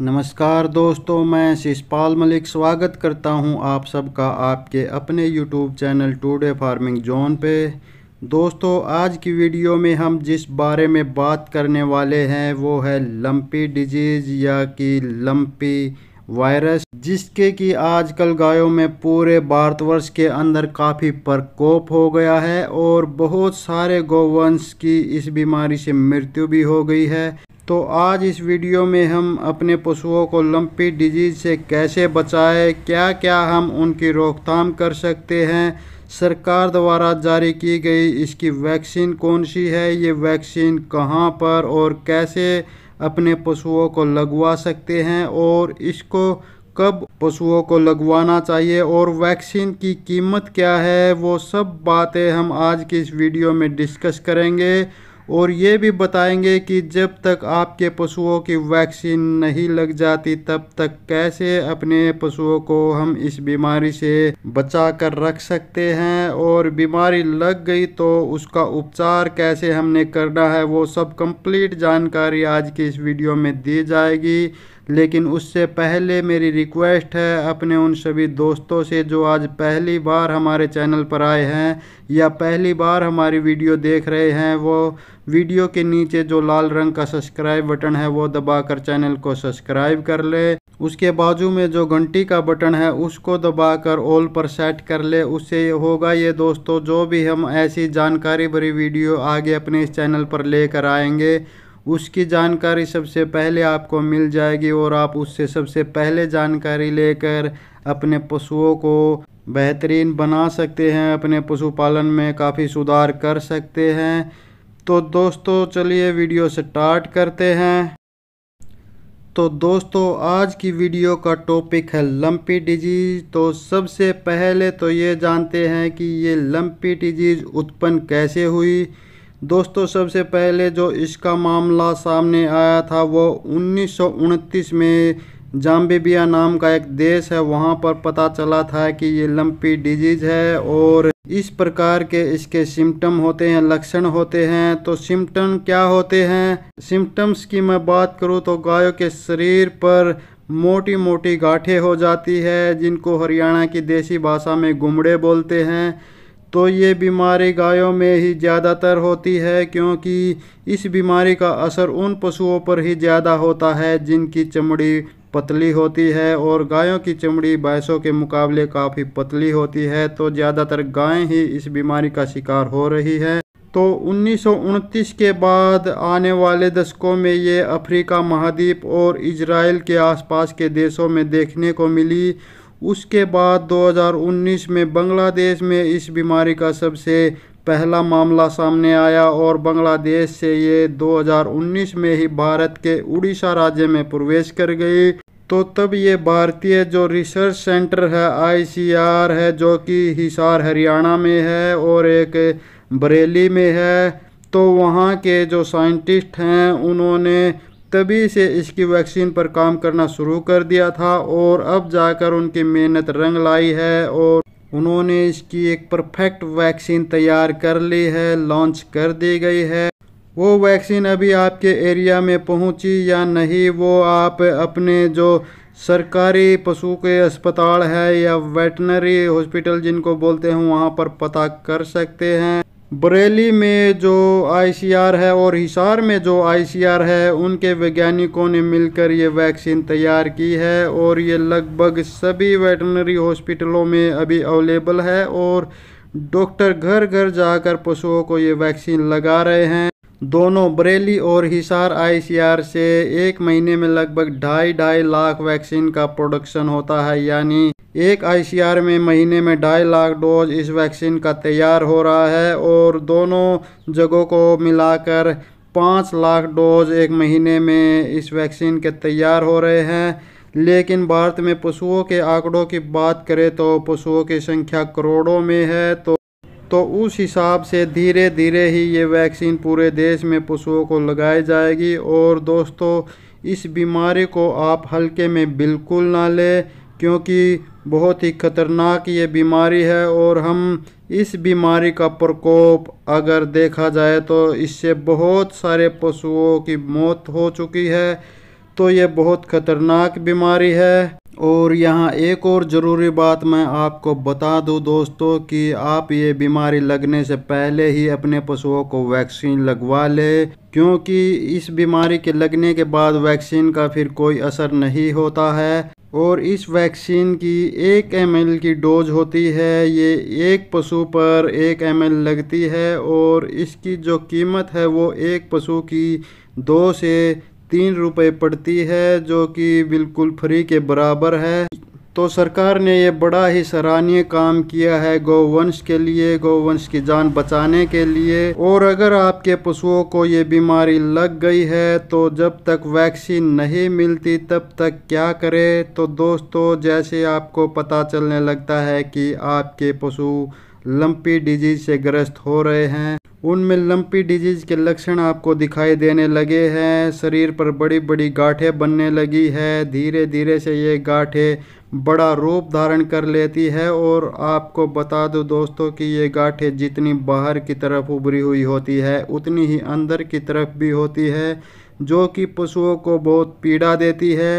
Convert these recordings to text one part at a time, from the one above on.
नमस्कार दोस्तों मैं शिषपाल मलिक स्वागत करता हूं आप सबका आपके अपने YouTube channel today farming zone पे दोस्तों आज की वीडियो में हम जिस बारे में बात करने वाले हैं वो है लम्पी डिजीज़ या कि लम्पी वायरस जिसके कि आजकल गायों में पूरे भारतवर्ष के अंदर काफ़ी प्रकोप हो गया है और बहुत सारे गोवंश की इस बीमारी से मृत्यु भी हो गई है तो आज इस वीडियो में हम अपने पशुओं को लंपी डिजीज़ से कैसे बचाएं क्या क्या हम उनकी रोकथाम कर सकते हैं सरकार द्वारा जारी की गई इसकी वैक्सीन कौन सी है ये वैक्सीन कहाँ पर और कैसे अपने पशुओं को लगवा सकते हैं और इसको कब पशुओं को लगवाना चाहिए और वैक्सीन की कीमत क्या है वो सब बातें हम आज की इस वीडियो में डिस्कस करेंगे और ये भी बताएंगे कि जब तक आपके पशुओं की वैक्सीन नहीं लग जाती तब तक कैसे अपने पशुओं को हम इस बीमारी से बचा कर रख सकते हैं और बीमारी लग गई तो उसका उपचार कैसे हमने करना है वो सब कंप्लीट जानकारी आज की इस वीडियो में दी जाएगी लेकिन उससे पहले मेरी रिक्वेस्ट है अपने उन सभी दोस्तों से जो आज पहली बार हमारे चैनल पर आए हैं या पहली बार हमारी वीडियो देख रहे हैं वो वीडियो के नीचे जो लाल रंग का सब्सक्राइब बटन है वो दबाकर चैनल को सब्सक्राइब कर ले उसके बाजू में जो घंटी का बटन है उसको दबाकर ऑल पर सेट कर ले उससे होगा ये दोस्तों जो भी हम ऐसी जानकारी भरी वीडियो आगे अपने इस चैनल पर लेकर आएंगे उसकी जानकारी सबसे पहले आपको मिल जाएगी और आप उससे सबसे पहले जानकारी लेकर अपने पशुओं को बेहतरीन बना सकते हैं अपने पशुपालन में काफ़ी सुधार कर सकते हैं तो दोस्तों चलिए वीडियो स्टार्ट करते हैं तो दोस्तों आज की वीडियो का टॉपिक है लम्पी डिजीज़ तो सबसे पहले तो ये जानते हैं कि ये लम्पी डिजीज़ उत्पन्न कैसे हुई दोस्तों सबसे पहले जो इसका मामला सामने आया था वो उन्नीस में जाम्बेबिया नाम का एक देश है वहाँ पर पता चला था कि ये लंपी डिजीज़ है और इस प्रकार के इसके सिम्टम होते हैं लक्षण होते हैं तो सिम्टम क्या होते हैं सिम्टम्स की मैं बात करूँ तो गायों के शरीर पर मोटी मोटी गाठें हो जाती है जिनको हरियाणा की देसी भाषा में गुमड़े बोलते हैं तो ये बीमारी गायों में ही ज़्यादातर होती है क्योंकि इस बीमारी का असर उन पशुओं पर ही ज़्यादा होता है जिनकी चमड़ी पतली होती है और गायों की चमड़ी भैंसों के मुकाबले काफ़ी पतली होती है तो ज़्यादातर गायें ही इस बीमारी का शिकार हो रही है तो उन्नीस के बाद आने वाले दशकों में ये अफ्रीका महाद्वीप और इजराइल के आसपास के देशों में देखने को मिली उसके बाद 2019 में बांग्लादेश में इस बीमारी का सबसे पहला मामला सामने आया और बांग्लादेश से ये 2019 में ही भारत के उड़ीसा राज्य में प्रवेश कर गई तो तब ये भारतीय जो रिसर्च सेंटर है आईसीआर है जो कि हिसार हरियाणा में है और एक बरेली में है तो वहाँ के जो साइंटिस्ट हैं उन्होंने तभी से इसकी वैक्सीन पर काम करना शुरू कर दिया था और अब जाकर उनकी मेहनत रंग लाई है और उन्होंने इसकी एक परफेक्ट वैक्सीन तैयार कर ली है लॉन्च कर दी गई है वो वैक्सीन अभी आपके एरिया में पहुंची या नहीं वो आप अपने जो सरकारी पशु के अस्पताल है या वेटनरी हॉस्पिटल जिनको बोलते हैं वहाँ पर पता कर सकते हैं बरेली में जो आईसीआर है और हिसार में जो आईसीआर है उनके वैज्ञानिकों ने मिलकर ये वैक्सीन तैयार की है और ये लगभग सभी वेटनरी हॉस्पिटलों में अभी अवेलेबल है और डॉक्टर घर घर जाकर पशुओं को ये वैक्सीन लगा रहे हैं दोनों बरेली और हिसार आईसीआर से एक महीने में लगभग ढाई ढाई लाख वैक्सीन का प्रोडक्शन होता है यानी एक आईसीआर में महीने में ढाई लाख डोज इस वैक्सीन का तैयार हो रहा है और दोनों जगहों को मिलाकर पाँच लाख डोज एक महीने में इस वैक्सीन के तैयार हो रहे हैं लेकिन भारत में पशुओं के आंकड़ों की बात करें तो पशुओं की संख्या करोड़ों में है तो तो उस हिसाब से धीरे धीरे ही ये वैक्सीन पूरे देश में पशुओं को लगाई जाएगी और दोस्तों इस बीमारी को आप हल्के में बिल्कुल ना लें क्योंकि बहुत ही ख़तरनाक ये बीमारी है और हम इस बीमारी का प्रकोप अगर देखा जाए तो इससे बहुत सारे पशुओं की मौत हो चुकी है तो ये बहुत ख़तरनाक बीमारी है और यहाँ एक और ज़रूरी बात मैं आपको बता दूँ दोस्तों कि आप ये बीमारी लगने से पहले ही अपने पशुओं को वैक्सीन लगवा ले क्योंकि इस बीमारी के लगने के बाद वैक्सीन का फिर कोई असर नहीं होता है और इस वैक्सीन की एक एम की डोज होती है ये एक पशु पर एक एम लगती है और इसकी जो कीमत है वो एक पशु की दो से तीन रुपये पड़ती है जो कि बिल्कुल फ्री के बराबर है तो सरकार ने ये बड़ा ही सराहनीय काम किया है गौवंश के लिए गौवंश की जान बचाने के लिए और अगर आपके पशुओं को ये बीमारी लग गई है तो जब तक वैक्सीन नहीं मिलती तब तक क्या करें तो दोस्तों जैसे आपको पता चलने लगता है कि आपके पशु लंपी डिजीज से ग्रस्त हो रहे हैं उनमें लंपी डिजीज के लक्षण आपको दिखाई देने लगे हैं शरीर पर बड़ी बड़ी गाठे बनने लगी है धीरे धीरे से ये गाठे बड़ा रूप धारण कर लेती है और आपको बता दो दोस्तों कि ये गाठे जितनी बाहर की तरफ उभरी हुई होती है उतनी ही अंदर की तरफ भी होती है जो कि पशुओं को बहुत पीड़ा देती है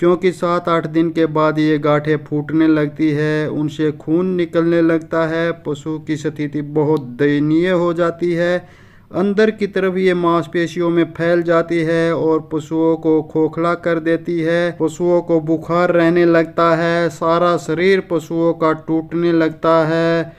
क्योंकि सात आठ दिन के बाद ये गांठें फूटने लगती है उनसे खून निकलने लगता है पशु की स्थिति बहुत दयनीय हो जाती है अंदर की तरफ ये मांसपेशियों में फैल जाती है और पशुओं को खोखला कर देती है पशुओं को बुखार रहने लगता है सारा शरीर पशुओं का टूटने लगता है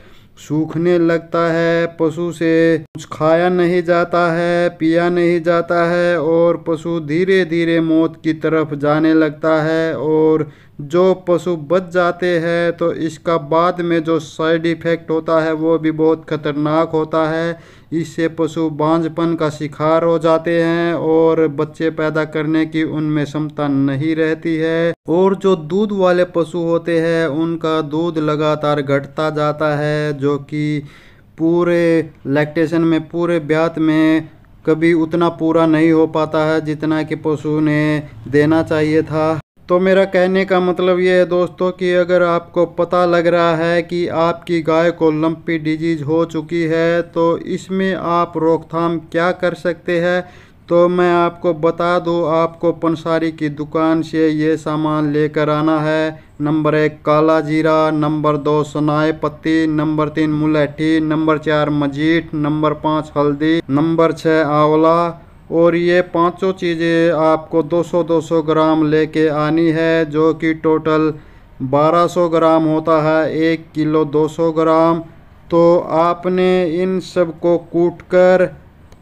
सूखने लगता है पशु से कुछ खाया नहीं जाता है पिया नहीं जाता है और पशु धीरे धीरे मौत की तरफ जाने लगता है और जो पशु बच जाते हैं तो इसका बाद में जो साइड इफ़ेक्ट होता है वो भी बहुत ख़तरनाक होता है इससे पशु बांझपन का शिकार हो जाते हैं और बच्चे पैदा करने की उनमें क्षमता नहीं रहती है और जो दूध वाले पशु होते हैं उनका दूध लगातार घटता जाता है जो कि पूरे लैक्टेशन में पूरे ब्यात में कभी उतना पूरा नहीं हो पाता है जितना कि पशु ने देना चाहिए था तो मेरा कहने का मतलब ये है दोस्तों कि अगर आपको पता लग रहा है कि आपकी गाय को लंपी डिजीज़ हो चुकी है तो इसमें आप रोकथाम क्या कर सकते हैं तो मैं आपको बता दूँ आपको पंसारी की दुकान से ये सामान लेकर आना है नंबर एक काला जीरा नंबर दो सनाए पत्ती नंबर तीन मुलैठी नंबर चार मजीठ नंबर पाँच हल्दी नंबर छः आंवला और ये पांचों चीज़ें आपको 200 200 ग्राम लेके आनी है जो कि टोटल 1200 ग्राम होता है एक किलो 200 ग्राम तो आपने इन सब को कूट कर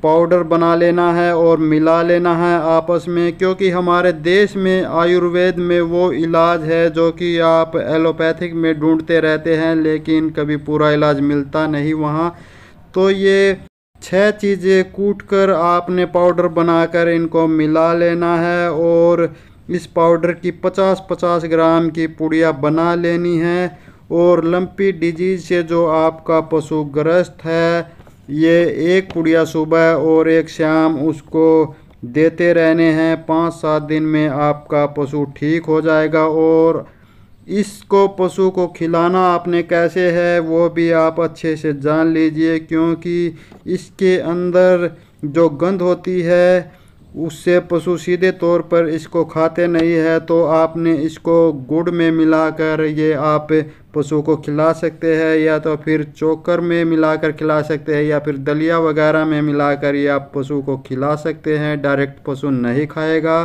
पाउडर बना लेना है और मिला लेना है आपस में क्योंकि हमारे देश में आयुर्वेद में वो इलाज है जो कि आप एलोपैथिक में ढूंढते रहते हैं लेकिन कभी पूरा इलाज मिलता नहीं वहाँ तो ये छह चीज़ें कूट कर आपने पाउडर बनाकर इनको मिला लेना है और इस पाउडर की 50-50 ग्राम की पुड़िया बना लेनी है और लंपी डिजीज से जो आपका पशु ग्रस्त है ये एक पुड़िया सुबह और एक शाम उसको देते रहने हैं पाँच सात दिन में आपका पशु ठीक हो जाएगा और इसको पशु को खिलाना आपने कैसे है वो भी आप अच्छे से जान लीजिए क्योंकि इसके अंदर जो गंध होती है उससे पशु सीधे तौर पर इसको खाते नहीं है तो आपने इसको गुड़ में मिलाकर ये आप पशु को खिला सकते हैं या तो फिर चोकर में मिलाकर खिला सकते हैं या फिर दलिया वगैरह में मिलाकर ये आप पशु को खिला सकते हैं डायरेक्ट पशु नहीं खाएगा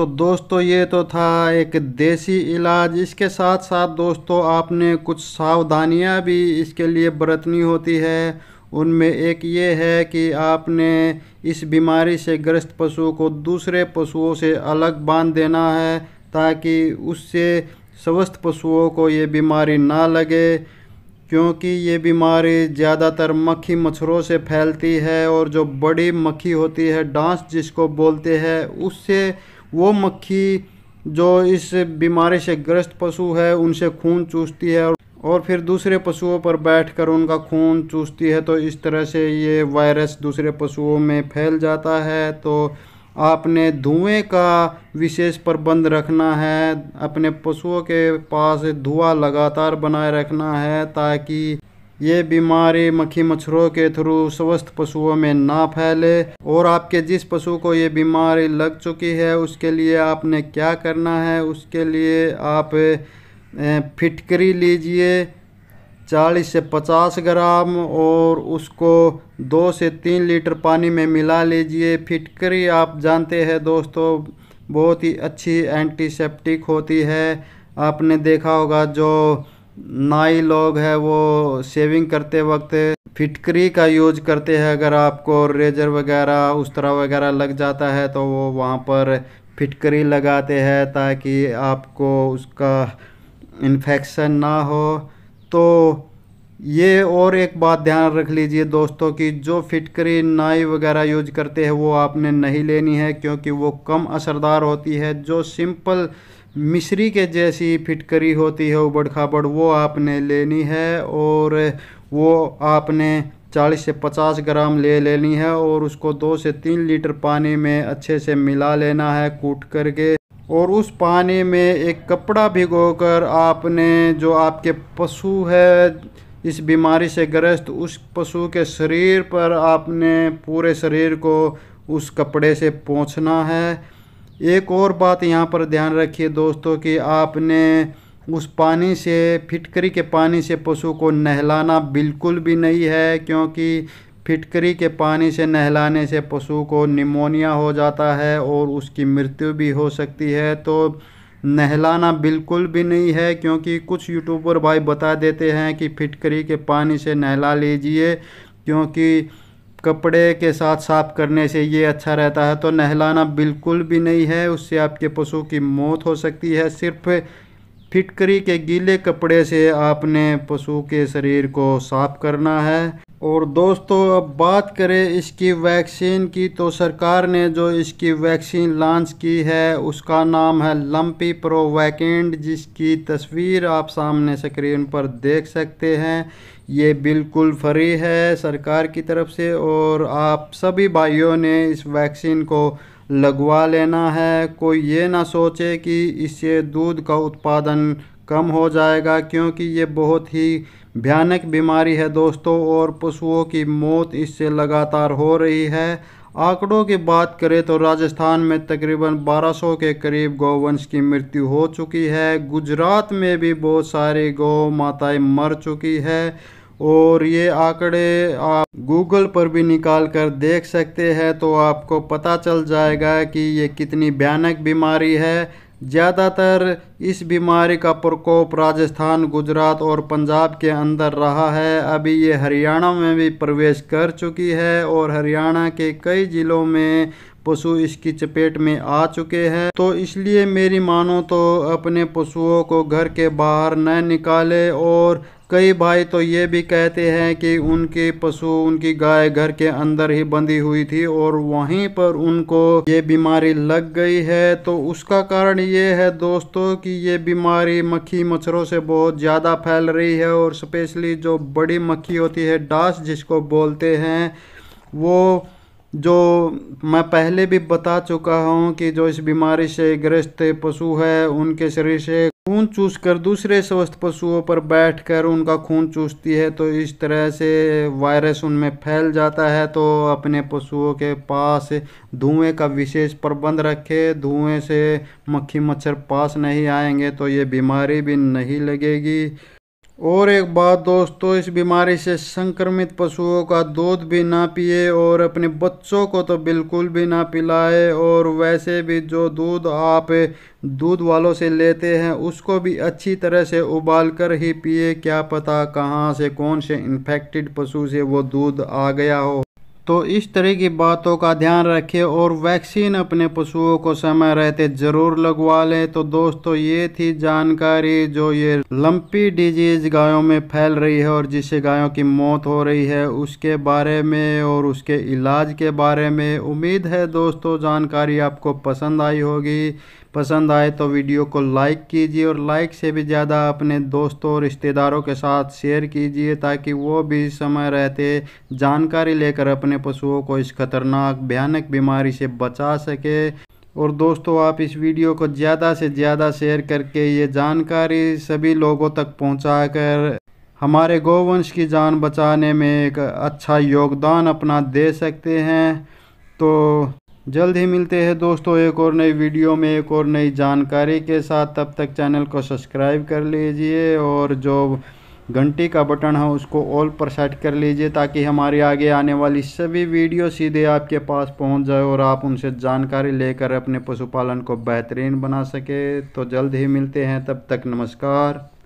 तो दोस्तों ये तो था एक देसी इलाज इसके साथ साथ दोस्तों आपने कुछ सावधानियां भी इसके लिए बरतनी होती है उनमें एक ये है कि आपने इस बीमारी से ग्रस्त पशु को दूसरे पशुओं से अलग बांध देना है ताकि उससे स्वस्थ पशुओं को ये बीमारी ना लगे क्योंकि ये बीमारी ज़्यादातर मक्खी मच्छरों से फैलती है और जो बड़ी मक्खी होती है डांस जिसको बोलते हैं उससे वो मक्खी जो इस बीमारी से ग्रस्त पशु है उनसे खून चूसती है और फिर दूसरे पशुओं पर बैठकर उनका खून चूसती है तो इस तरह से ये वायरस दूसरे पशुओं में फैल जाता है तो आपने धुएं का विशेष प्रबंध रखना है अपने पशुओं के पास धुआं लगातार बनाए रखना है ताकि ये बीमारी मक्खी मच्छरों के थ्रू स्वस्थ पशुओं में ना फैले और आपके जिस पशु को ये बीमारी लग चुकी है उसके लिए आपने क्या करना है उसके लिए आप फिटकरी लीजिए 40 से 50 ग्राम और उसको दो से तीन लीटर पानी में मिला लीजिए फिटकरी आप जानते हैं दोस्तों बहुत ही अच्छी एंटीसेप्टिक होती है आपने देखा होगा जो नाई लोग है वो शेविंग करते वक्त फिटकरी का यूज करते हैं अगर आपको रेजर वगैरह तरह वगैरह लग जाता है तो वो वहाँ पर फिटकरी लगाते हैं ताकि आपको उसका इन्फेक्शन ना हो तो ये और एक बात ध्यान रख लीजिए दोस्तों कि जो फिटकरी नाई वगैरह यूज करते हैं वो आपने नहीं लेनी है क्योंकि वो कम असरदार होती है जो सिंपल मिश्री के जैसी फिटकरी होती है उबड़ खाबड़ वो आपने लेनी है और वो आपने 40 से 50 ग्राम ले लेनी है और उसको दो से तीन लीटर पानी में अच्छे से मिला लेना है कूट करके और उस पानी में एक कपड़ा भिगोकर आपने जो आपके पशु है इस बीमारी से ग्रस्त उस पशु के शरीर पर आपने पूरे शरीर को उस कपड़े से पोंछना है एक और बात यहाँ पर ध्यान रखिए दोस्तों कि आपने उस पानी से फिटकरी के पानी से पशु को नहलाना बिल्कुल भी नहीं है क्योंकि फिटकरी के पानी से नहलाने से पशु को निमोनिया हो जाता है और उसकी मृत्यु भी हो सकती है तो नहलाना बिल्कुल भी नहीं है क्योंकि कुछ यूट्यूबर भाई बता देते हैं कि फिटकरी के पानी से नहला लीजिए क्योंकि कपड़े के साथ साफ करने से ये अच्छा रहता है तो नहलाना बिल्कुल भी नहीं है उससे आपके पशु की मौत हो सकती है सिर्फ फिटकरी के गीले कपड़े से आपने पशु के शरीर को साफ करना है और दोस्तों अब बात करें इसकी वैक्सीन की तो सरकार ने जो इसकी वैक्सीन लॉन्च की है उसका नाम है लम्पी प्रोवैकेंड जिसकी तस्वीर आप सामने स्क्रीन पर देख सकते हैं ये बिल्कुल फ्री है सरकार की तरफ से और आप सभी भाइयों ने इस वैक्सीन को लगवा लेना है कोई ये ना सोचे कि इससे दूध का उत्पादन कम हो जाएगा क्योंकि ये बहुत ही भयानक बीमारी है दोस्तों और पशुओं की मौत इससे लगातार हो रही है आंकड़ों की बात करें तो राजस्थान में तकरीबन 1200 के करीब गौवंश की मृत्यु हो चुकी है गुजरात में भी बहुत सारी गौ माताएं मर चुकी है और ये आंकड़े आप गूगल पर भी निकाल कर देख सकते हैं तो आपको पता चल जाएगा कि ये कितनी भयानक बीमारी है ज़्यादातर इस बीमारी का प्रकोप राजस्थान गुजरात और पंजाब के अंदर रहा है अभी ये हरियाणा में भी प्रवेश कर चुकी है और हरियाणा के कई ज़िलों में पशु इसकी चपेट में आ चुके हैं तो इसलिए मेरी मानो तो अपने पशुओं को घर के बाहर न निकाले और कई भाई तो ये भी कहते हैं कि उनके पशु उनकी गाय घर के अंदर ही बंधी हुई थी और वहीं पर उनको ये बीमारी लग गई है तो उसका कारण ये है दोस्तों कि ये बीमारी मक्खी मच्छरों से बहुत ज़्यादा फैल रही है और स्पेशली जो बड़ी मक्खी होती है डास जिसको बोलते हैं वो जो मैं पहले भी बता चुका हूँ कि जो इस बीमारी से ग्रस्त पशु है उनके शरीर से खून चूस कर दूसरे स्वस्थ पशुओं पर बैठकर उनका खून चूसती है तो इस तरह से वायरस उनमें फैल जाता है तो अपने पशुओं के पास धुएं का विशेष प्रबंध रखें धुएं से मक्खी मच्छर पास नहीं आएंगे तो ये बीमारी भी नहीं लगेगी और एक बात दोस्तों इस बीमारी से संक्रमित पशुओं का दूध भी ना पिए और अपने बच्चों को तो बिल्कुल भी ना पिलाए और वैसे भी जो दूध आप दूध वालों से लेते हैं उसको भी अच्छी तरह से उबाल कर ही पिए क्या पता कहाँ से कौन से इन्फेक्टेड पशु से वो दूध आ गया हो तो इस तरह की बातों का ध्यान रखें और वैक्सीन अपने पशुओं को समय रहते ज़रूर लगवा लें तो दोस्तों ये थी जानकारी जो ये लंपी डिजीज़ गायों में फैल रही है और जिससे गायों की मौत हो रही है उसके बारे में और उसके इलाज के बारे में उम्मीद है दोस्तों जानकारी आपको पसंद आई होगी पसंद आए तो वीडियो को लाइक कीजिए और लाइक से भी ज़्यादा अपने दोस्तों और रिश्तेदारों के साथ शेयर कीजिए ताकि वो भी समय रहते जानकारी लेकर अपने पशुओं को इस खतरनाक भयानक बीमारी से बचा सके और दोस्तों आप इस वीडियो को ज़्यादा से ज़्यादा शेयर करके ये जानकारी सभी लोगों तक पहुंचाकर हमारे गौवंश की जान बचाने में एक अच्छा योगदान अपना दे सकते हैं तो जल्द ही मिलते हैं दोस्तों एक और नई वीडियो में एक और नई जानकारी के साथ तब तक चैनल को सब्सक्राइब कर लीजिए और जो घंटी का बटन है उसको ऑल पर सेट कर लीजिए ताकि हमारी आगे आने वाली सभी वीडियो सीधे आपके पास पहुंच जाए और आप उनसे जानकारी लेकर अपने पशुपालन को बेहतरीन बना सके तो जल्द ही मिलते हैं तब तक नमस्कार